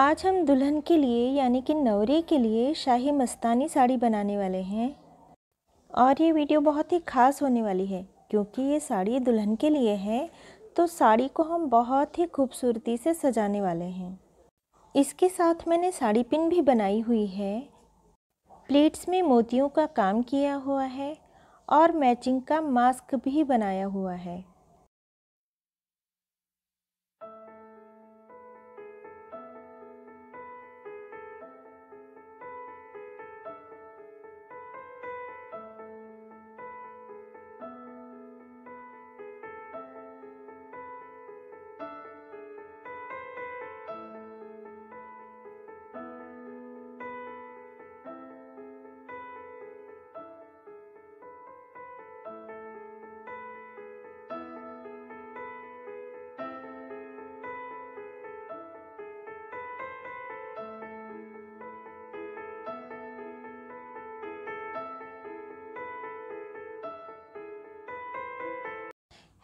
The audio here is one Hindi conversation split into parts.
आज हम दुल्हन के लिए यानी कि नवरे के लिए शाही मस्तानी साड़ी बनाने वाले हैं और ये वीडियो बहुत ही ख़ास होने वाली है क्योंकि ये साड़ी दुल्हन के लिए है तो साड़ी को हम बहुत ही खूबसूरती से सजाने वाले हैं इसके साथ मैंने साड़ी पिन भी बनाई हुई है प्लेट्स में मोतियों का काम किया हुआ है और मैचिंग का मास्क भी बनाया हुआ है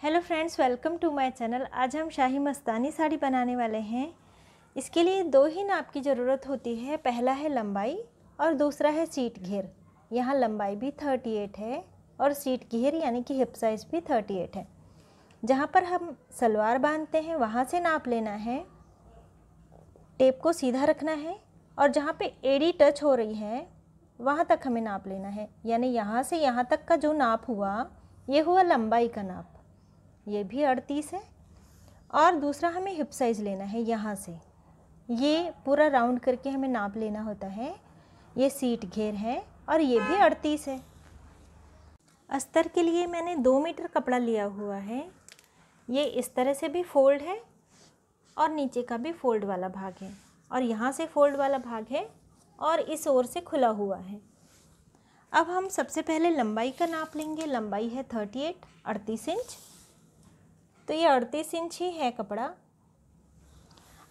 hello friends welcome to my channel आज हम शाही मस्तानी साड़ी बनाने वाले हैं इसके लिए दो ही नाप की ज़रूरत होती है पहला है लंबाई और दूसरा है सीट घेर यहाँ लंबाई भी 38 है और सीट घेर यानी कि हिप साइज़ भी 38 है जहाँ पर हम सलवार बांधते हैं वहाँ से नाप लेना है टेप को सीधा रखना है और जहाँ पर एड़ी टच हो रही है वहाँ तक हमें नाप लेना है यानी यहाँ से यहाँ तक का जो नाप हुआ ये हुआ लंबाई का नाप ये भी अड़तीस है और दूसरा हमें हिप साइज़ लेना है यहाँ से ये पूरा राउंड करके हमें नाप लेना होता है ये सीट घेर है और ये भी अड़तीस है अस्तर के लिए मैंने दो मीटर कपड़ा लिया हुआ है ये इस तरह से भी फोल्ड है और नीचे का भी फोल्ड वाला भाग है और यहाँ से फोल्ड वाला भाग है और इस ओर से खुला हुआ है अब हम सबसे पहले लंबाई का नाप लेंगे लंबाई है थर्टी एट अड़तीस इंच तो ये अड़तीस इंच ही है कपड़ा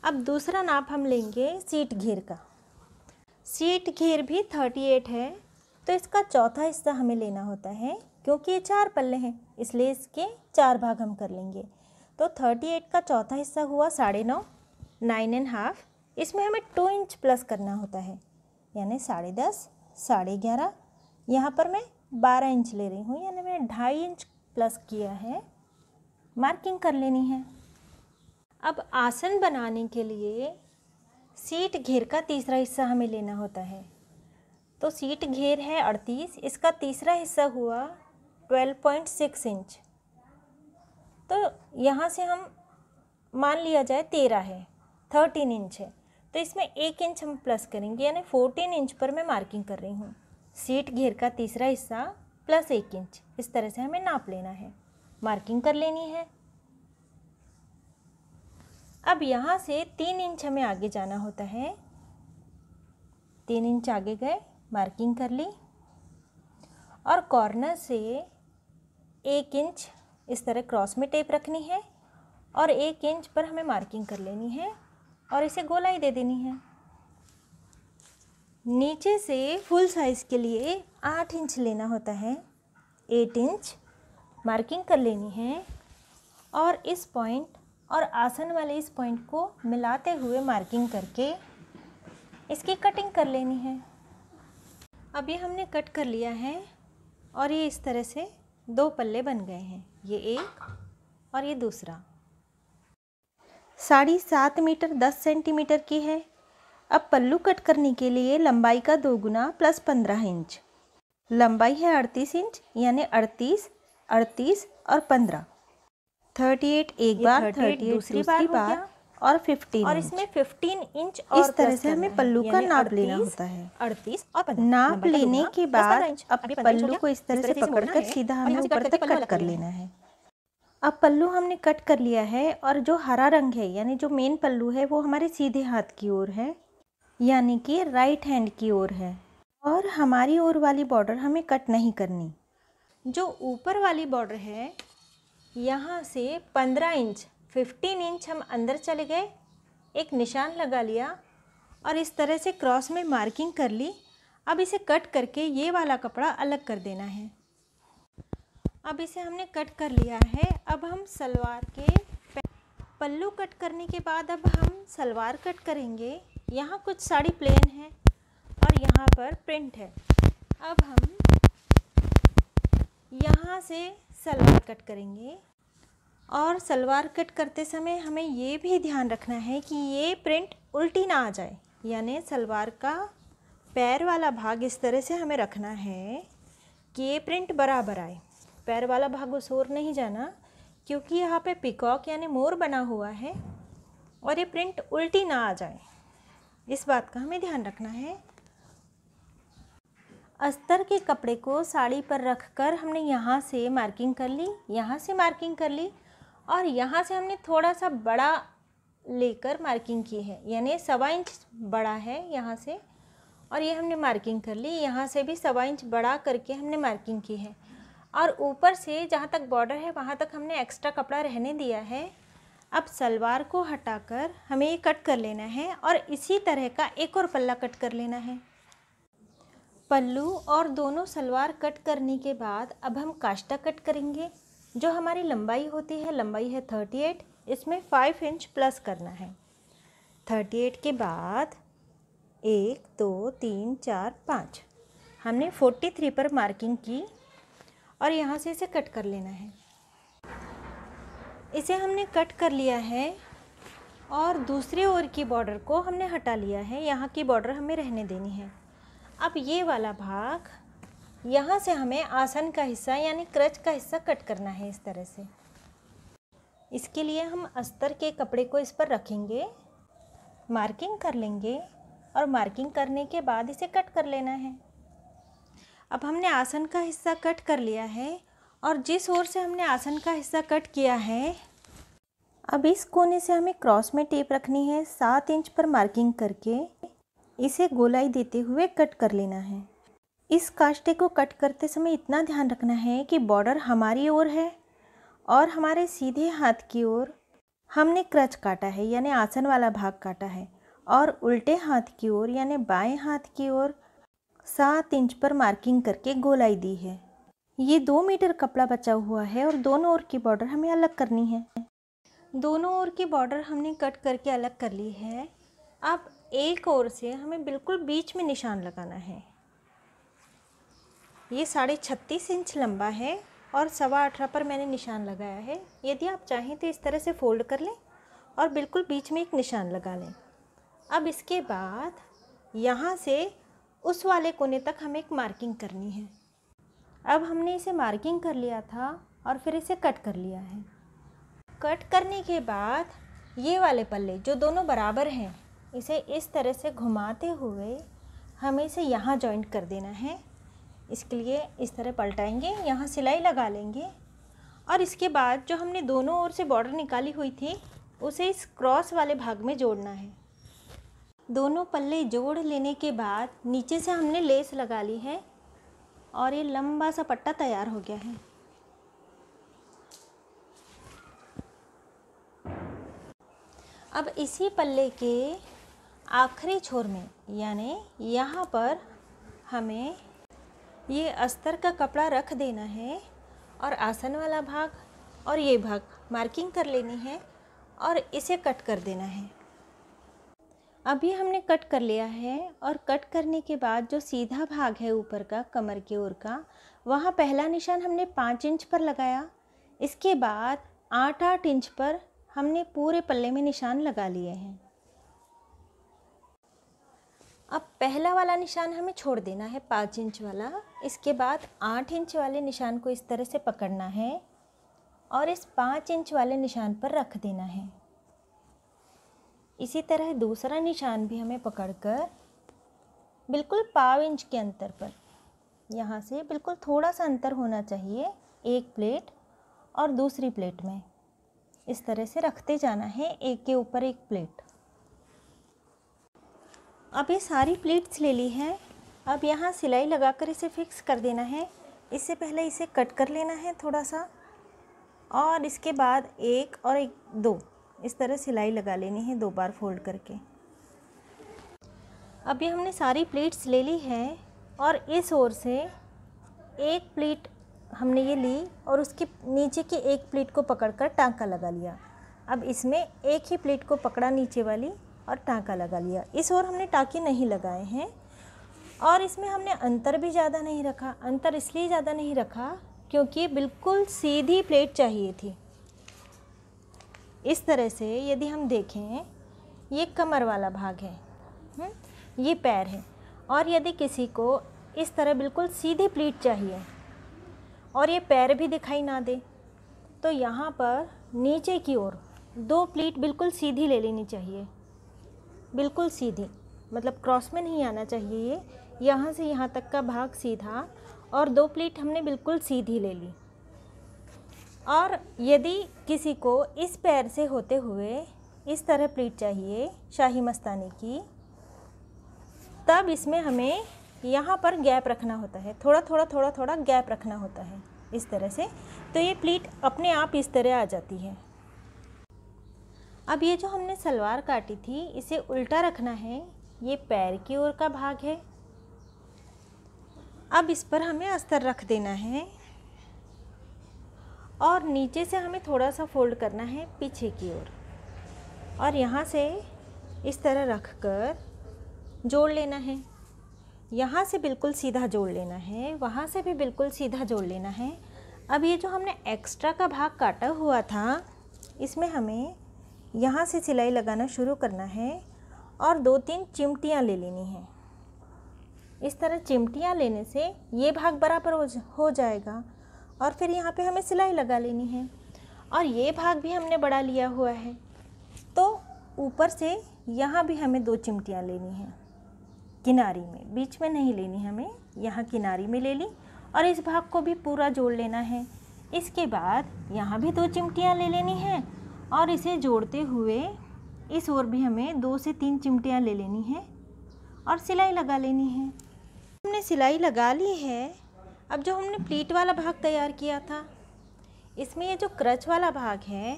अब दूसरा नाप हम लेंगे सीट घेर का सीट घेर भी थर्टी एट है तो इसका चौथा हिस्सा हमें लेना होता है क्योंकि ये चार पल्ले हैं इसलिए इसके चार भाग हम कर लेंगे तो थर्टी एट का चौथा हिस्सा हुआ साढ़े नौ नाइन एंड हाफ इसमें हमें टू इंच प्लस करना होता है यानी साढ़े दस साढ़े ग्यारह यहाँ पर मैं बारह इंच ले रही हूँ यानी मैंने ढाई इंच प्लस किया है मार्किंग कर लेनी है अब आसन बनाने के लिए सीट घेर का तीसरा हिस्सा हमें लेना होता है तो सीट घेर है अड़तीस इसका तीसरा हिस्सा हुआ ट्वेल्व पॉइंट सिक्स इंच तो यहाँ से हम मान लिया जाए तेरह है थर्टीन इंच है तो इसमें एक इंच हम प्लस करेंगे यानी फोर्टीन इंच पर मैं मार्किंग कर रही हूँ सीट घेर का तीसरा हिस्सा प्लस एक इंच इस तरह से हमें नाप लेना है मार्किंग कर लेनी है अब यहाँ से तीन इंच हमें आगे जाना होता है तीन इंच आगे गए मार्किंग कर ली और कॉर्नर से एक इंच इस तरह क्रॉस में टेप रखनी है और एक इंच पर हमें मार्किंग कर लेनी है और इसे गोलाई दे देनी है नीचे से फुल साइज़ के लिए आठ इंच लेना होता है एट इंच मार्किंग कर लेनी है और इस पॉइंट और आसन वाले इस पॉइंट को मिलाते हुए मार्किंग करके इसकी कटिंग कर लेनी है अब ये हमने कट कर लिया है और ये इस तरह से दो पल्ले बन गए हैं ये एक और ये दूसरा साड़ी सात मीटर दस सेंटीमीटर की है अब पल्लू कट करने के लिए लंबाई का दो गुना प्लस पंद्रह इंच लंबाई है अड़तीस इंच यानी अड़तीस अड़तीस और पंद्रह थर्टी एट एक बार थर्टी दूसरी बार, बार और फिफ्टीन और इसमें फिफ्टीन इंच और इस तरह से हमें पल्लू का नाप लेना होता है अड़तीस और नाप लेने के बाद अपने पल्लू को इस तरह से पकड़कर सीधा हमें ऊपर तक कट कर लेना है अब पल्लू हमने कट कर लिया है और जो हरा रंग है यानी जो मेन पल्लू है वो हमारे सीधे हाथ की ओर है यानी कि राइट हैंड की ओर है और हमारी ओर वाली बॉर्डर हमें कट नहीं करनी जो ऊपर वाली बॉर्डर है यहाँ से पंद्रह इंच फिफ्टीन इंच हम अंदर चले गए एक निशान लगा लिया और इस तरह से क्रॉस में मार्किंग कर ली अब इसे कट करके ये वाला कपड़ा अलग कर देना है अब इसे हमने कट कर लिया है अब हम सलवार के पल्लू कट करने के बाद अब हम सलवार कट करेंगे यहाँ कुछ साड़ी प्लेन है और यहाँ पर प्रिंट है अब हम यहाँ से सलवार कट करेंगे और सलवार कट करते समय हमें ये भी ध्यान रखना है कि ये प्रिंट उल्टी ना आ जाए यानी सलवार का पैर वाला भाग इस तरह से हमें रखना है कि ये प्रिंट बराबर आए पैर वाला भाग उस और नहीं जाना क्योंकि यहाँ पे पिकॉक यानी मोर बना हुआ है और ये प्रिंट उल्टी ना आ जाए इस बात का हमें ध्यान रखना है अस्तर के कपड़े को साड़ी पर रख कर हमने यहाँ से मार्किंग कर ली यहाँ से मार्किंग कर ली और यहाँ से हमने थोड़ा सा बड़ा लेकर मार्किंग की है यानी सवा इंच बड़ा है यहाँ से और ये हमने मार्किंग कर ली यहाँ से भी सवा इंच बड़ा करके हमने मार्किंग की है और ऊपर से जहाँ तक बॉर्डर है वहाँ तक हमने एक्स्ट्रा कपड़ा रहने दिया है अब सलवार को हटाकर हमें ये कट कर लेना है और इसी तरह का एक और पल्ला कट कर लेना है पल्लू और दोनों सलवार कट करने के बाद अब हम काष्टा कट करेंगे जो हमारी लंबाई होती है लंबाई है थर्टी एट इसमें फाइव इंच प्लस करना है थर्टी एट के बाद एक दो तीन चार पाँच हमने फोर्टी थ्री पर मार्किंग की और यहाँ से इसे कट कर लेना है इसे हमने कट कर लिया है और दूसरे ओर की बॉर्डर को हमने हटा लिया है यहाँ की बॉर्डर हमें रहने देनी है अब ये वाला भाग यहाँ से हमें आसन का हिस्सा यानी क्रच का हिस्सा कट करना है इस तरह से इसके लिए हम अस्तर के कपड़े को इस पर रखेंगे मार्किंग कर लेंगे और मार्किंग करने के बाद इसे कट कर लेना है अब हमने आसन का हिस्सा कट कर लिया है और जिस ओर से हमने आसन का हिस्सा कट किया है अब इस कोने से हमें क्रॉस में टेप रखनी है सात इंच पर मार्किंग करके इसे गोलाई देते हुए कट कर लेना है इस काष्टे को कट करते समय इतना ध्यान रखना है कि बॉर्डर हमारी ओर है और हमारे सीधे हाथ की ओर हमने क्रच काटा है यानी आसन वाला भाग काटा है और उल्टे हाथ की ओर यानी बाएं हाथ की ओर सात इंच पर मार्किंग करके गोलाई दी है ये दो मीटर कपड़ा बचा हुआ है और दोनों ओर की बॉर्डर हमें अलग करनी है दोनों ओर की बॉर्डर हमने कट करके अलग कर ली है अब एक ओर से हमें बिल्कुल बीच में निशान लगाना है ये साढ़े छत्तीस इंच लंबा है और सवा अठारह पर मैंने निशान लगाया है यदि आप चाहें तो इस तरह से फोल्ड कर लें और बिल्कुल बीच में एक निशान लगा लें अब इसके बाद यहाँ से उस वाले कोने तक हमें एक मार्किंग करनी है अब हमने इसे मार्किंग कर लिया था और फिर इसे कट कर लिया है कट करने के बाद ये वाले पल्ले जो दोनों बराबर हैं इसे इस तरह से घुमाते हुए हमें इसे यहाँ जॉइंट कर देना है इसके लिए इस तरह पलटाएंगे यहाँ सिलाई लगा लेंगे और इसके बाद जो हमने दोनों ओर से बॉर्डर निकाली हुई थी उसे इस क्रॉस वाले भाग में जोड़ना है दोनों पल्ले जोड़ लेने के बाद नीचे से हमने लेस लगा ली है और ये लंबा सा पट्टा तैयार हो गया है अब इसी पल्ले के आखिरी छोर में यानी यहाँ पर हमें ये अस्तर का कपड़ा रख देना है और आसन वाला भाग और ये भाग मार्किंग कर लेनी है और इसे कट कर देना है अभी हमने कट कर लिया है और कट करने के बाद जो सीधा भाग है ऊपर का कमर की ओर का वहाँ पहला निशान हमने पाँच इंच पर लगाया इसके बाद आठ आठ इंच पर हमने पूरे पल्ले में निशान लगा लिए हैं अब पहला वाला निशान हमें छोड़ देना है पाँच इंच वाला इसके बाद आठ इंच वाले निशान को इस तरह से पकड़ना है और इस पाँच इंच वाले निशान पर रख देना है इसी तरह दूसरा निशान भी हमें पकड़कर बिल्कुल पाव इंच के अंतर पर यहाँ से बिल्कुल थोड़ा सा अंतर होना चाहिए एक प्लेट और दूसरी प्लेट में इस तरह से रखते जाना है एक के ऊपर एक प्लेट अब ये सारी प्लेट्स ले ली हैं अब यहाँ सिलाई लगाकर इसे फिक्स कर देना है इससे पहले इसे कट कर लेना है थोड़ा सा और इसके बाद एक और एक दो इस तरह सिलाई लगा लेनी है दो बार फोल्ड करके अभी हमने सारी प्लेट्स ले ली हैं और इस ओर से एक प्लेट हमने ये ली और उसके नीचे की एक प्लेट को पकड़कर टांका लगा लिया अब इसमें एक ही प्लेट को पकड़ा नीचे वाली और टाँका लगा लिया इस ओर हमने टाँके नहीं लगाए हैं और इसमें हमने अंतर भी ज़्यादा नहीं रखा अंतर इसलिए ज़्यादा नहीं रखा क्योंकि बिल्कुल सीधी प्लेट चाहिए थी इस तरह से यदि हम देखें ये कमर वाला भाग है हम्म, ये पैर है और यदि किसी को इस तरह बिल्कुल सीधी प्लेट चाहिए और ये पैर भी दिखाई ना दे तो यहाँ पर नीचे की ओर दो प्लेट बिल्कुल सीधी ले लेनी चाहिए बिल्कुल सीधी मतलब क्रॉस में नहीं आना चाहिए ये यहाँ से यहाँ तक का भाग सीधा और दो प्लेट हमने बिल्कुल सीधी ले ली और यदि किसी को इस पैर से होते हुए इस तरह प्लेट चाहिए शाही मस्तानी की तब इसमें हमें यहाँ पर गैप रखना होता है थोड़ा थोड़ा थोड़ा थोड़ा गैप रखना होता है इस तरह से तो ये प्लीट अपने आप इस तरह आ जाती है अब ये जो हमने सलवार काटी थी इसे उल्टा रखना है ये पैर की ओर का भाग है अब इस पर हमें अस्तर रख देना है और नीचे से हमें थोड़ा सा फोल्ड करना है पीछे की ओर और, और यहाँ से इस तरह रख कर जोड़ लेना है यहाँ से बिल्कुल सीधा जोड़ लेना है वहाँ से भी बिल्कुल सीधा जोड़ लेना है अब ये जो हमने एक्स्ट्रा का भाग काटा हुआ था इसमें हमें यहाँ से सिलाई लगाना शुरू करना है और दो तीन चिमटियाँ ले लेनी है इस तरह चिमटियाँ लेने से ये भाग बराबर हो, जा, हो जाएगा और फिर यहाँ पे हमें सिलाई लगा लेनी है और ये भाग भी हमने बड़ा लिया हुआ है तो ऊपर से यहाँ भी हमें दो चिमटियाँ लेनी है किनारी में बीच में नहीं लेनी हमें यहाँ किनारी में ले ली और इस भाग को भी पूरा जोड़ लेना है इसके बाद यहाँ भी दो चिमटियाँ ले लेनी है और इसे जोड़ते हुए इस ओर भी हमें दो से तीन चिमटियाँ ले लेनी है और सिलाई लगा लेनी है हमने सिलाई लगा ली है अब जो हमने प्लीट वाला भाग तैयार किया था इसमें ये जो क्रच वाला भाग है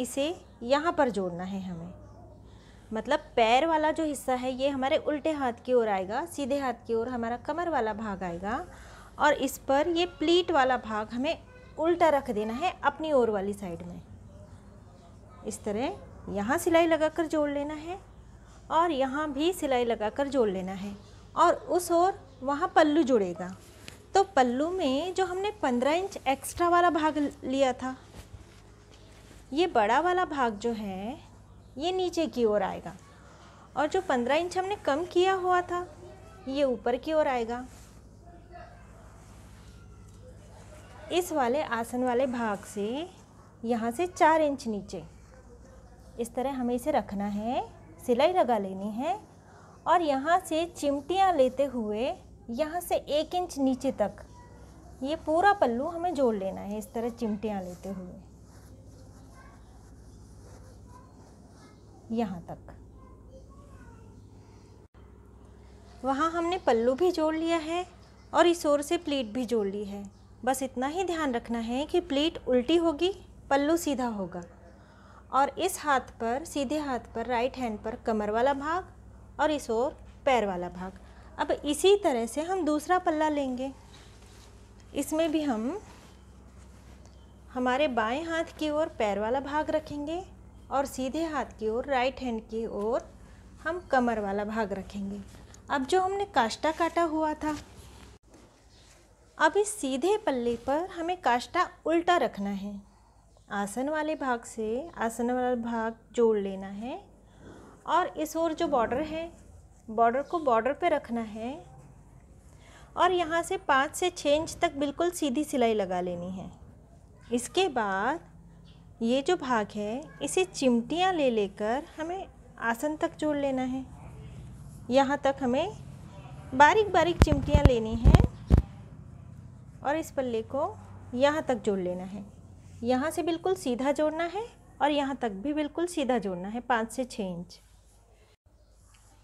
इसे यहाँ पर जोड़ना है हमें मतलब पैर वाला जो हिस्सा है ये हमारे उल्टे हाथ की ओर आएगा सीधे हाथ की ओर हमारा कमर वाला भाग आएगा और इस पर ये प्लीट वाला भाग हमें उल्टा रख देना है अपनी ओर वाली साइड में इस तरह यहाँ सिलाई लगाकर जोड़ लेना है और यहाँ भी सिलाई लगाकर जोड़ लेना है और उस ओर वहाँ पल्लू जुड़ेगा तो पल्लू में जो हमने पंद्रह इंच एक्स्ट्रा वाला भाग लिया था ये बड़ा वाला भाग जो है ये नीचे की ओर आएगा और जो पंद्रह इंच हमने कम किया हुआ था ये ऊपर की ओर आएगा इस वाले आसन वाले भाग से यहाँ से चार इंच नीचे इस तरह हमें इसे रखना है सिलाई लगा लेनी है और यहाँ से चिमटियाँ लेते हुए यहाँ से एक इंच नीचे तक ये पूरा पल्लू हमें जोड़ लेना है इस तरह चिमटियाँ लेते हुए यहाँ तक वहाँ हमने पल्लू भी जोड़ लिया है और इस ओर से प्लीट भी जोड़ ली है बस इतना ही ध्यान रखना है कि प्लीट उल्टी होगी पल्लू सीधा होगा और इस हाथ पर सीधे हाथ पर राइट हैंड पर कमर वाला भाग और इस ओर पैर वाला भाग अब इसी तरह से हम दूसरा पल्ला लेंगे इसमें भी हम हमारे बाएं हाथ की ओर पैर वाला भाग रखेंगे और सीधे हाथ की ओर राइट हैंड की ओर हम कमर वाला भाग रखेंगे अब जो हमने काष्टा काटा हुआ था अब इस सीधे पल्ले पर हमें काष्टा उल्टा रखना है आसन वाले भाग से आसन वाला भाग जोड़ लेना है और इस ओर जो बॉर्डर है बॉर्डर को बॉर्डर पे रखना है और यहाँ से पाँच से छः इंच तक बिल्कुल सीधी सिलाई लगा लेनी है इसके बाद ये जो भाग है इसे चिमटियाँ ले लेकर हमें आसन तक जोड़ लेना है यहाँ तक हमें बारीक बारीक चिमटियाँ लेनी हैं और इस पल्ले को यहाँ तक जोड़ लेना है यहाँ से बिल्कुल सीधा जोड़ना है और यहाँ तक भी बिल्कुल सीधा जोड़ना है पाँच से छः इंच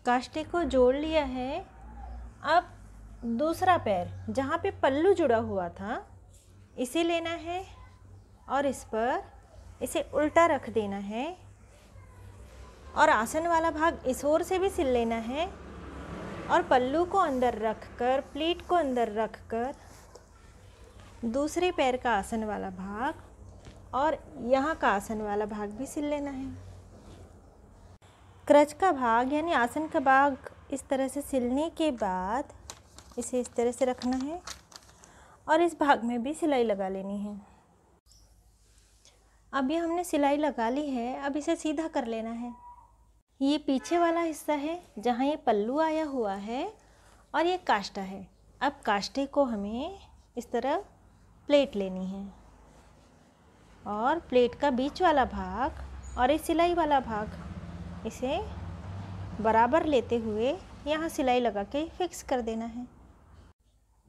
काष्टे को जोड़ लिया है अब दूसरा पैर जहाँ पे पल्लू जुड़ा हुआ था इसे लेना है और इस पर इसे उल्टा रख देना है और आसन वाला भाग इस ओर से भी सिल लेना है और पल्लू को अंदर रख कर प्लीट को अंदर रख कर दूसरे पैर का आसन वाला भाग और यहाँ का आसन वाला भाग भी सिल लेना है क्रच का भाग यानी आसन का भाग इस तरह से सिलने के बाद इसे इस तरह से रखना है और इस भाग में भी सिलाई लगा लेनी है अब ये हमने सिलाई लगा ली है अब इसे सीधा कर लेना है ये पीछे वाला हिस्सा है जहाँ ये पल्लू आया हुआ है और ये काष्टा है अब काष्टे को हमें इस तरह प्लेट लेनी है और प्लेट का बीच वाला भाग और ये सिलाई वाला भाग इसे बराबर लेते हुए यहाँ सिलाई लगा के फिक्स कर देना है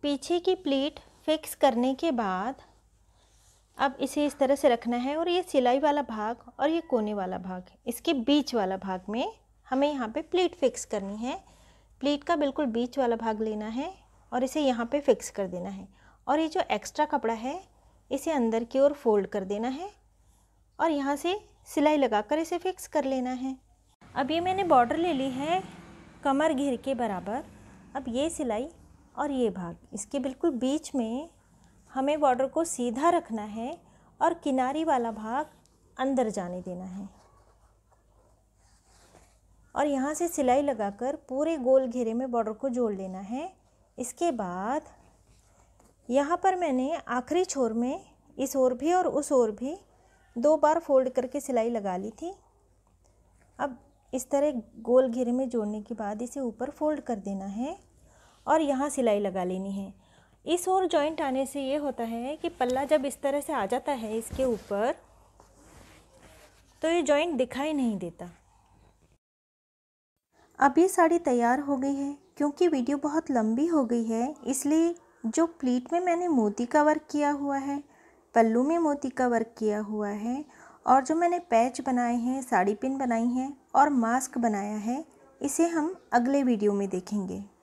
पीछे की प्लेट फिक्स करने के बाद अब इसे इस तरह से रखना है और ये सिलाई वाला भाग और ये कोने वाला भाग इसके बीच वाला भाग में हमें यहाँ पे प्लेट फिक्स करनी है प्लेट का बिल्कुल बीच वाला भाग लेना है और इसे यहाँ पे फिक्स कर देना है और ये जो एक्स्ट्रा कपड़ा है इसे अंदर की ओर फोल्ड कर देना है और यहाँ से सिलाई लगाकर इसे फिक्स कर लेना है अब ये मैंने बॉर्डर ले ली है कमर घेर के बराबर अब ये सिलाई और ये भाग इसके बिल्कुल बीच में हमें बॉर्डर को सीधा रखना है और किनारी वाला भाग अंदर जाने देना है और यहाँ से सिलाई लगाकर पूरे गोल घेरे में बॉर्डर को जोड़ लेना है इसके बाद यहाँ पर मैंने आखिरी छोर में इस ओर भी और उस ओर भी दो बार फोल्ड करके सिलाई लगा ली थी अब इस तरह गोल घेरे में जोड़ने के बाद इसे ऊपर फोल्ड कर देना है और यहाँ सिलाई लगा लेनी है इस और जॉइंट आने से ये होता है कि पल्ला जब इस तरह से आ जाता है इसके ऊपर तो ये जॉइंट दिखाई नहीं देता अब ये साड़ी तैयार हो गई है क्योंकि वीडियो बहुत लंबी हो गई है इसलिए जो प्लीट में मैंने मोती का वर्क किया हुआ है पल्लू में मोती का वर्क किया हुआ है और जो मैंने पैच बनाए हैं साड़ी पिन बनाई हैं और मास्क बनाया है इसे हम अगले वीडियो में देखेंगे